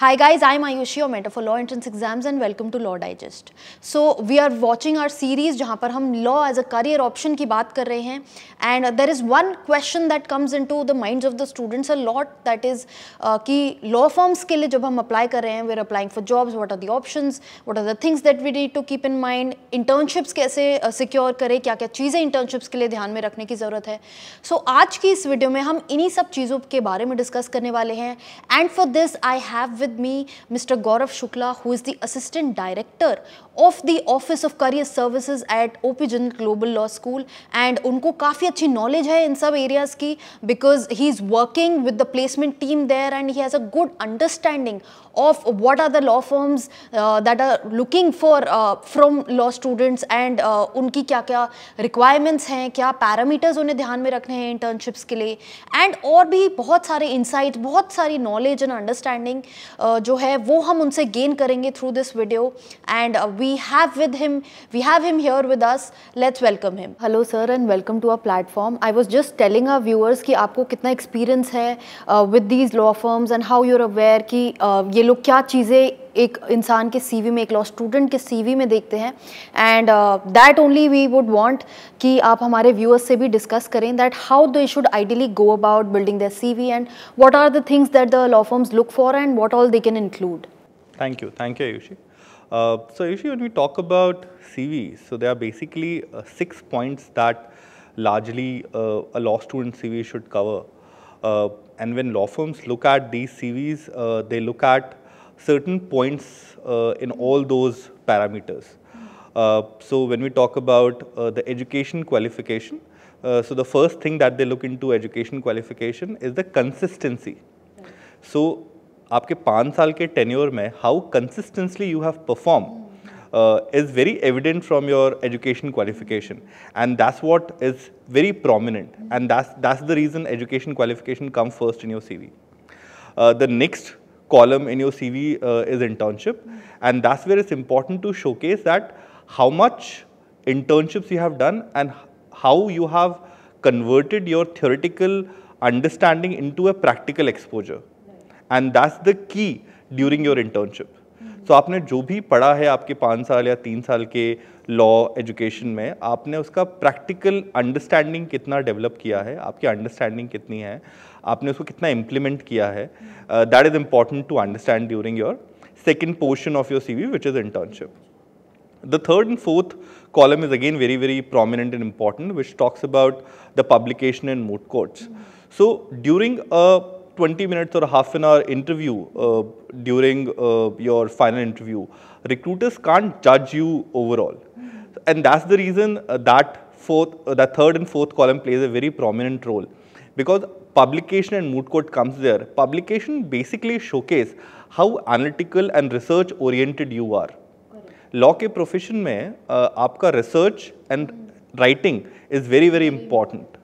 Hi guys, I'm Ayushi, your mentor for law entrance exams and welcome to Law Digest. So we are watching our series जहाँ पर हम law as a career option की बात कर रहे हैं and there is one question that comes into the minds of the students a lot that is कि uh, law firms के लिए जब हम apply कर रहे हैं we're applying for jobs, what are the options, what are the things that we need to keep in mind, internships कैसे uh, secure करें, क्या क्या चीज़ें internships के लिए ध्यान में रखने की ज़रूरत है. So आज की इस वीडियो में हम इन्हीं सब चीज़ों के बारे में डिस्कस करने वाले हैं and for this I have with me mister Gaurav Shukla who is the assistant director of the office of career services at O P Jindal global law school and उनको काफ़ी अच्छी नॉलेज है इन सब एरियाज़ की because he is working with the placement team there and he has a good understanding of what are the law firms that are looking for from law students and उनकी क्या क्या requirements हैं क्या parameters उन्हें ध्यान में रखने हैं इंटर्नशिप्स के लिए एंड और भी बहुत सारे इंसाइट बहुत सारी नॉलेज एंड अंडरस्टैंडिंग जो है वो हम उनसे गेन करेंगे through this video and we have with him we have him here with us let's welcome him hello sir and welcome to our platform I was just telling our viewers कि आपको कितना experience है with these law firms and how you're aware कि uh, ये लोग क्या चीज़ें एक इंसान के सीवी में एक लॉ स्टूडेंट के सीवी में देखते हैं and that only we would want कि आप हमारे व्यूअर्स से भी डिस्कस करें that how they should ideally go about building the V and what are the things that the law firms look for and what all they can include thank you thank you Ayushi so Ayushi we talk about C V so they are basically six points that largely a law student CV should cover Uh, and when law firms look at these CVs, uh, they look certain points uh, in all those parameters. Uh, so when we talk about uh, the education qualification, so the first thing that they look into education qualification is the consistency. So aapke saal ke tenure how consistently you have performed is very evident from your education qualification. And that's what is very prominent. And that's, that's the reason education qualification come first in your CV. the next column in your CV uh, is internship. Mm -hmm. And that's where it's important to showcase that how much internships you have done and how you have converted your theoretical understanding into a practical exposure. And that's the key during your internship. So so, आपने जो भी पढ़ा है आपके पाँच साल या तीन साल के लॉ एजुकेशन में आपने उसका प्रैक्टिकल अंडरस्टैंडिंग कितना डेवलप किया है आपकी अंडरस्टैंडिंग कितनी है आपने उसको कितना इम्प्लीमेंट किया है that is important to understand during your second portion of your C V which The third and fourth column is again very, very prominent and important, which talks about the publication and moot courts. So during a 20 minutes or half an hour interview, uh, during uh, your final interview, recruiters can't judge you overall. And that's the reason uh, that, fourth, that third and fourth column plays a very prominent role. Because publication and moot court comes there. Publication basically showcase how analytical and research oriented you are. Law के profession में uh, आपका research and writing is very very important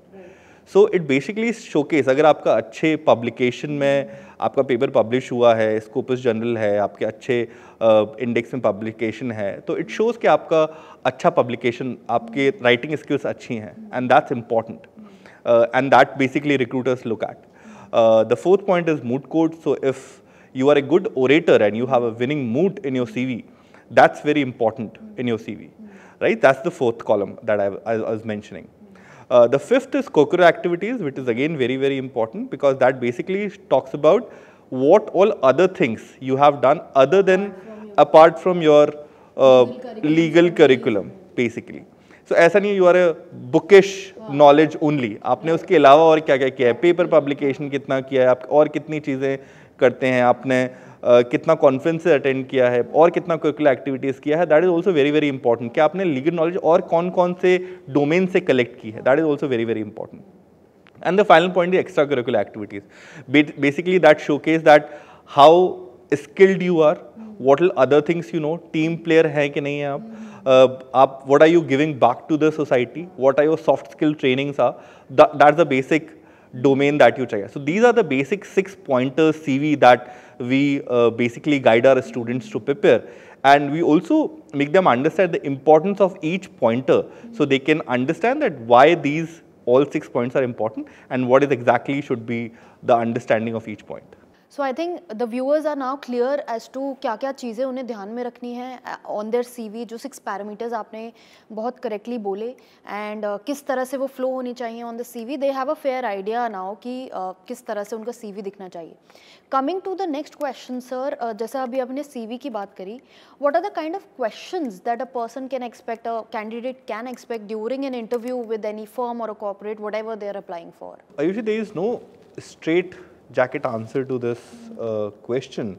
so it basically showcase अगर आपका अच्छे publication में आपका paper publish हुआ है स्कोपस जनरल है आपके अच्छे इंडेक्स uh, में पब्लिकेशन है तो इट शोज़ कि आपका अच्छा पब्लिकेशन आपके राइटिंग स्किल्स अच्छी हैं and that's important Uh, and that basically recruiters look at. Uh, the fourth point is mood court. So if you are a good orator and you have a winning mood in your CV, that's very important in your CV, right? That's the fourth column that I, I, was mentioning. Uh, the fifth is co-curricular activities, which is again very, very important because that basically talks about what all other things you have done other than apart from your, apart from your uh, legal, curriculum. legal curriculum, basically. So so, ऐसा नहीं you are a bookish knowledge only आपने उसके अलावा और क्या क्या किया है पेपर पब्लिकेशन कितना किया है आप और कितनी चीज़ें करते हैं आपने Uh, कितना कॉन्फ्रेंस अटेंड किया है और कितना कोकुलर एक्टिविटीज़ किया है that is also very very important क्या आपने लीगल नॉलेज और कौन कौन से डोमेन से कलेक्ट की है that is also very very important and the final point the extra curricular activities basically that showcase that how skilled you are what other things you know team player हैं कि नहीं है आप hmm. uh, what are you giving back to the society? What are your soft skill trainings are? That, that's the basic domain that you check. So these are the basic six pointers CV that we uh, basically guide our students to prepare. And we also make them understand the importance of each pointer so they can understand that why these all six points are important and what is exactly should be the understanding of each point. So I think the viewers are now clear as to क्या क्या चीज़ें उन्हें ध्यान में रखनी है on their CV जो six parameters आपने बहुत करेक्टली बोले एंड uh, किस तरह से वो फ्लो होनी चाहिए on the CV they have a fair idea now कि uh, किस तरह से उनका सीवी दिखना चाहिए coming to the next question sir जैसा अभी आपने सीवी की बात करी what are the kind of questions that a person can expect a candidate can expect during an interview with any firm or a corporate, whatever they are applying for? Ayushi, there is no straight jacket answer to this uh, question.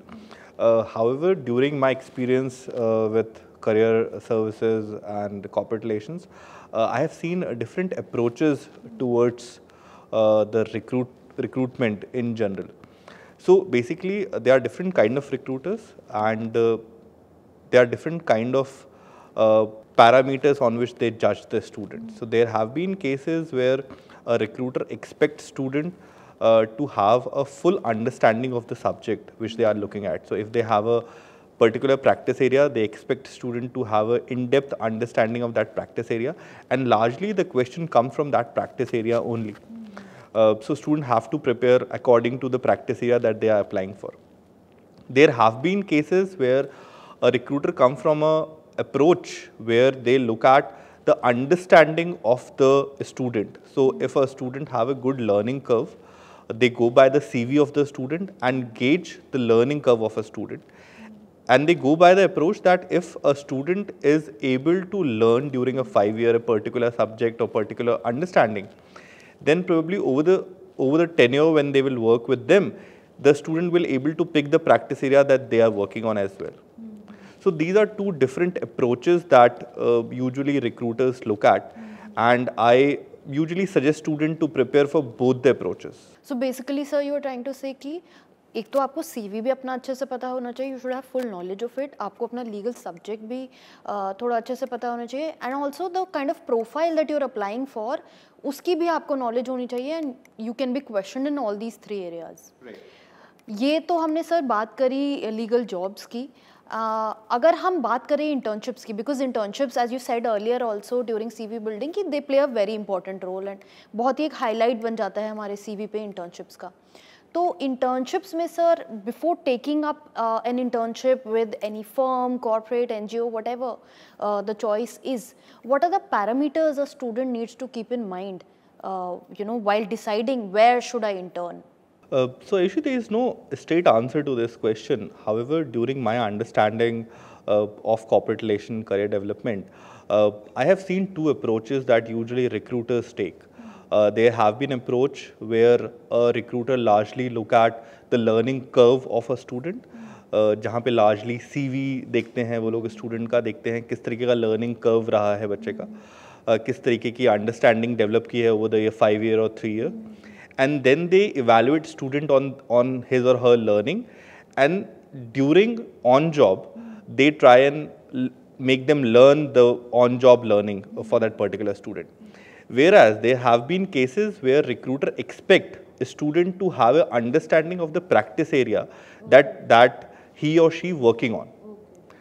Uh, however, during my experience uh, with career services and corporate relations, uh, I have seen different approaches towards uh, the recruit recruitment in general. So basically, uh, there are different kind of recruiters and there are different kind of parameters on which they judge the student. So there have been cases where a recruiter expects student uh, to have a full understanding of the subject which they are looking at. So if they have a particular practice area, they expect student to have an in-depth understanding of that practice area and largely the question comes from that practice area only. Uh, so students have to prepare according to the practice area that they are applying for. There have been cases where a recruiter comes from a approach where they look at the understanding of the student. So if a student have a good learning curve, they go by the CV of the student and gauge the learning curve of a student. And they go by the approach that if a student is able to learn during a five year a particular subject or particular understanding, then probably over the, over the tenure when they will work with them, the student will able to pick the practice area that they are working on as well. So these are two different approaches that uh, usually recruiters look at. And I usually suggest student to prepare for both the approaches. So basically, sir, you are trying to say ki एक तो आपको CV भी अपना अच्छे से पता होना चाहिए you should have full knowledge of it आपको अपना लीगल सब्जेक्ट भी थोड़ा अच्छे से पता होना चाहिए and also the kind of profile that you are applying for उसकी भी आपको नॉलेज होनी चाहिए and you can be question in all these three areas ये तो हमने सर बात करी लीगल जॉब्स की uh, Uh, अगर हम बात करें इंटर्नशिप्स की because internships as you said earlier also during C V building की they play a very important role and बहुत ही एक हाईलाइट बन जाता है हमारे सी वी पे इंटर्नशिप्स का तो इंटर्नशिप्स में sir before taking up an internship with any firm corporate N G O whatever the choice is what are the parameters a student needs to keep in mind you know while deciding where should I intern so Ishi, there is no straight answer to this question. However, during my understanding uh, of corporate relation career development, uh, I have seen two approaches that usually recruiters take. Uh, there have been approach where a recruiter largely look at the learning curve of a student, Uh, जहाँ पे largely CV देखते हैं वो लोग student का देखते हैं किस तरीके का लर्निंग कर्व रहा है बच्चे का uh, किस तरीके की अंडरस्टैंडिंग डेवलप की है वो द ईयर फाइव ईयर और three year and then they evaluate student on, on his or her learning and during on job they try and make them learn the on job learning for that particular student whereas there have been cases where recruiter expect a student to have an understanding of the practice area that that he or she working on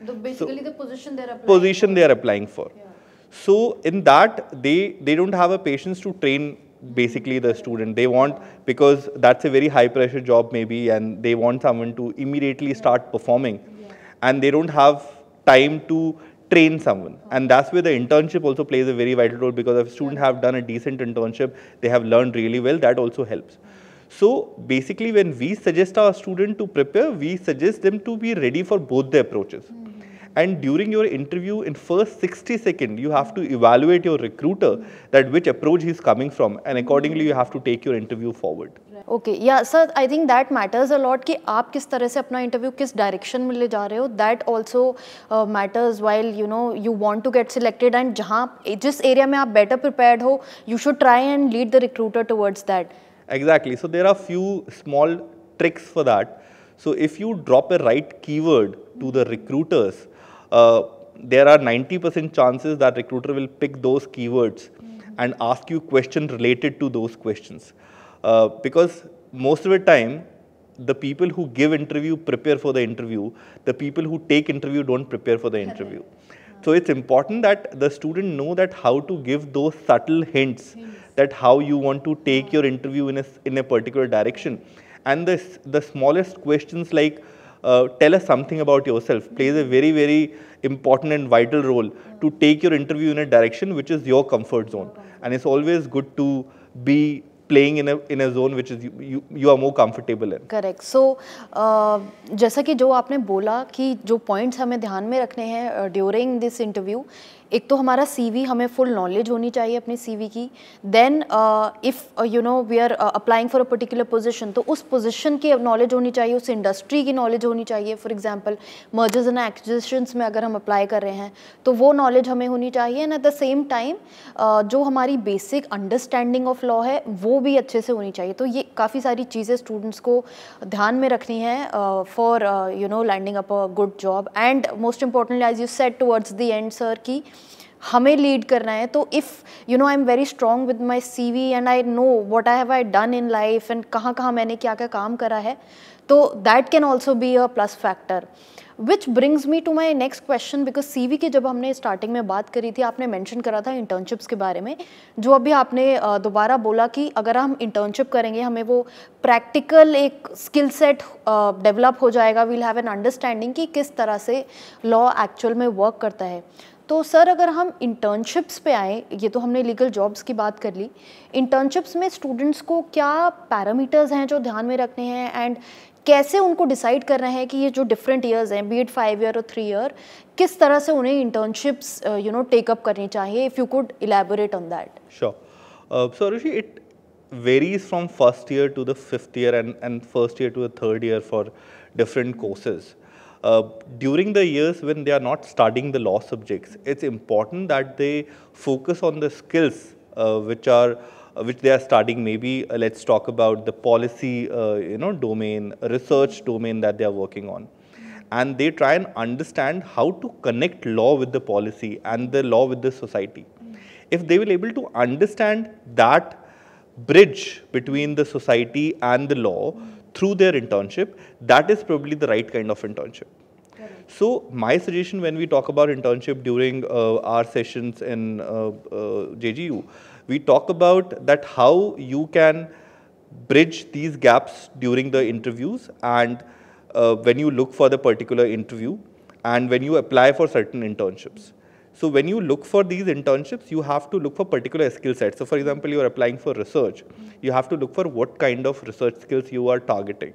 the basically so, the position they are applying position for. they are applying for yeah. so in that they they don't have a patience to train basically the student. They want, because that's a very high pressure job maybe and they want someone to immediately start performing yeah. and they don't have time to train someone. Uh-huh. And that's where the internship also plays a very vital role because if students have done a decent internship, they have learned really well, that also helps. So basically when we suggest our student to prepare, we suggest them to be ready for both the approaches. Mm and during your interview in first 60 seconds you have to evaluate your recruiter that which approach he's coming from and accordingly you have to take your interview forward okay yeah sir i think that matters a lot ki aap kis tarah se apna interview kis direction mein le ja rahe ho that also uh, matters while you know you want to get selected and jahan jis area mein aap better prepared ho you should try and lead the recruiter towards that exactly so there are few small tricks for that so if you drop a right keyword to the recruiters uh, there are 90% chances that recruiter will pick those keywords mm -hmm. and ask you questions related to those questions. Uh, because most of the time, the people who give interview prepare for the interview. The people who take interview don't prepare for the interview. Uh-huh. So it's important that the student know that how to give those subtle hints, that how you want to take uh-huh. your interview in a, in a particular direction. And this the smallest questions like, uh, tell us something about yourself plays a very, very important and vital role to take your interview in a direction which is your comfort zone. And it's always good to be playing in a in a zone which is you you, are more comfortable in. Correct. So, uh, जैसा कि जो आपने बोला कि जो points हमें ध्यान में रखने हैं uh, during this interview, एक तो हमारा सीवी हमें फुल नॉलेज होनी चाहिए अपनी सीवी की then if you know we are applying for a particular position तो उस पोजीशन की नॉलेज होनी चाहिए उस इंडस्ट्री की नॉलेज होनी चाहिए for example mergers and acquisitions में अगर हम अप्लाई कर रहे हैं तो वो नॉलेज हमें होनी चाहिए and at the same time जो हमारी बेसिक अंडरस्टैंडिंग ऑफ लॉ है वो भी अच्छे से होनी चाहिए तो ये काफ़ी सारी चीज़ें स्टूडेंट्स को ध्यान में रखनी है for you know landing up a good job and most importantly as you set towards the end sir की हमें लीड करना है तो if you know I am very strong with my C V and I know what I have I done in life and कहाँ कहाँ मैंने क्या क्या काम करा है तो that can also be a plus factor which brings me to my next question because C V की जब हमने स्टार्टिंग में बात करी थी आपने मैंशन करा था इंटर्नशिप्स के बारे में जो अभी आपने दोबारा बोला कि अगर हम इंटर्नशिप करेंगे हमें वो प्रैक्टिकल एक स्किल सेट डेवलप हो जाएगा वील हैव एन अंडरस्टैंडिंग कि किस तरह से लॉ एक्चुअल में वर्क करता है तो सर अगर हम इंटर्नशिप्स पे आए ये तो हमने लीगल जॉब्स की बात कर ली इंटर्नशिप्स में स्टूडेंट्स को क्या पैरामीटर्स हैं जो ध्यान में रखने हैं एंड कैसे उनको डिसाइड कर रहे हैं कि ये जो डिफरेंट ईयर्स हैं बी एड फाइव ईयर और थ्री ईयर किस तरह से उन्हें इंटर्नशिप्स यू नो टेकअप करनी चाहिए if you could elaborate on that sure sir it varies from first year to the fifth year and and first year to the third year for different courses Uh, during the years when they are not studying the law subjects, it's important that they focus on the skills uh, which are uh, which they are studying maybe uh, let's talk about the policy uh, you know domain research domain that they are working on and they try and understand how to connect law with the policy and the law with the society if they will able to understand that bridge between the society and the law through their internship, that is probably the right kind of internship. So my suggestion when we talk about internship during uh, our sessions in uh, uh, JGU, we talk about that how you can bridge these gaps during the interviews and uh, when you look for the particular interview and when you apply for certain internships. So when you look for these internships, you have to look for particular skill sets. So for example, you are applying for research. You have to look for what kind of research skills you are targeting.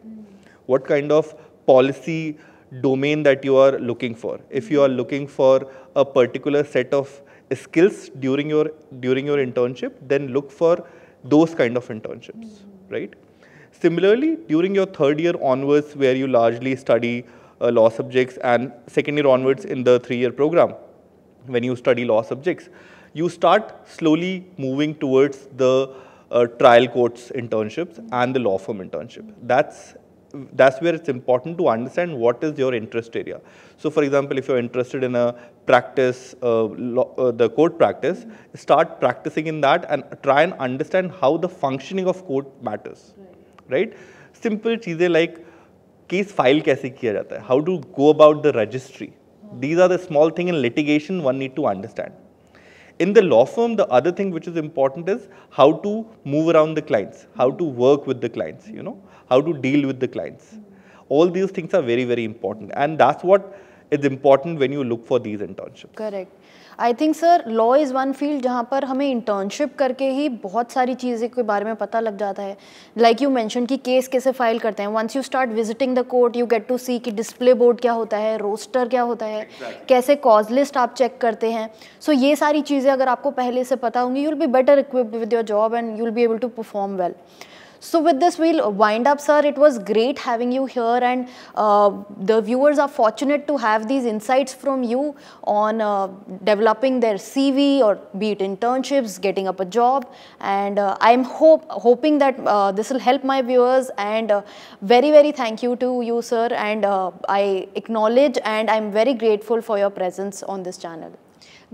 What kind of policy domain that you are looking for. If you are looking for a particular set of skills during your during your internship, then look for those kind of internships, right? Similarly, during your third year onwards, where you largely study uh, law subjects and second year onwards in the three year program, when you study law subjects, you start slowly moving towards the uh, trial courts internships and the law firm internship. That's that's where it's important to understand what is your interest area. So, for example, if you're interested in a practice, uh, law, uh, the court practice, start practicing in that and try and understand how the functioning of court matters, right? right? Simple cheese like case file kaise kiya jata hai, how to go about the registry, these are the small thing in litigation one need to understand. In the law firm, the other thing which is important is how to move around the clients, how to work with the clients, you know, how to deal with the clients. All these things are very, very important. And that's what is important when you look for these internships. Correct. I think sir law is one field जहाँ पर हमें internship करके ही बहुत सारी चीज़ें के बारे में पता लग जाता है लाइक यू मैंशन कि केस कैसे फाइल करते हैं once you start visiting the court you get to see कि डिस्प्ले बोर्ड क्या होता है रोस्टर क्या होता है exactly. कैसे कॉज लिस्ट आप चेक करते हैं सो so, ये सारी चीज़ें अगर आपको पहले से पता होंगी you will be better equipped with your job and you will be able to perform well So with this we'll wind up sir. It was great having you here and uh, the viewers are fortunate to have these insights from you on uh, developing their CV or be it internships, getting up a job and uh, I'm hope hoping that uh, this will help my viewers and uh, very very thank you to you sir and uh, I acknowledge and I'm very grateful for your presence on this channel.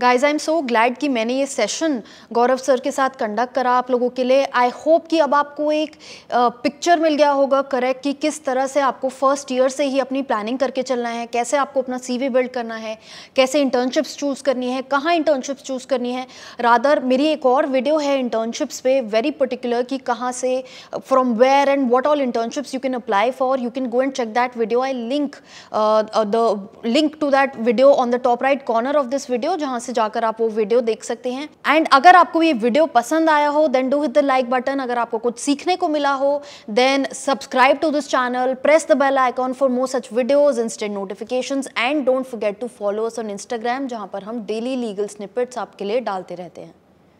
Guys I am so glad कि मैंने ये session गौरव sir के साथ conduct करा आप लोगों के लिए आई होप कि अब आपको एक पिक्चर मिल गया होगा करेक्ट कि किस तरह से आपको फर्स्ट ईयर से ही अपनी प्लानिंग करके चलना है कैसे आपको अपना सीवी बिल्ड करना है कैसे इंटर्नशिप्स चूज़ करनी है कहाँ इंटर्नशिप्स चूज़ करनी है रादर मेरी एक और वीडियो है इंटर्नशिप्स पे वेरी पर्टिकुलर कि कहाँ से from where and what all internships you can apply for you can go and check that video I link the link to that video on the top right corner of this video जहाँ से जाकर आप वो video देख सकते हैं and अगर आपको ये वीडियो पसंद आया हो then do hit the like button अगर आपको कुछ सीखने को मिला हो then subscribe to this channel press the bell icon for more such videos instant notification and don't forget to follow us on Instagram जहाँ पर हम डेली लीगल स्निपेट्स आपके लिए डालते रहते हैं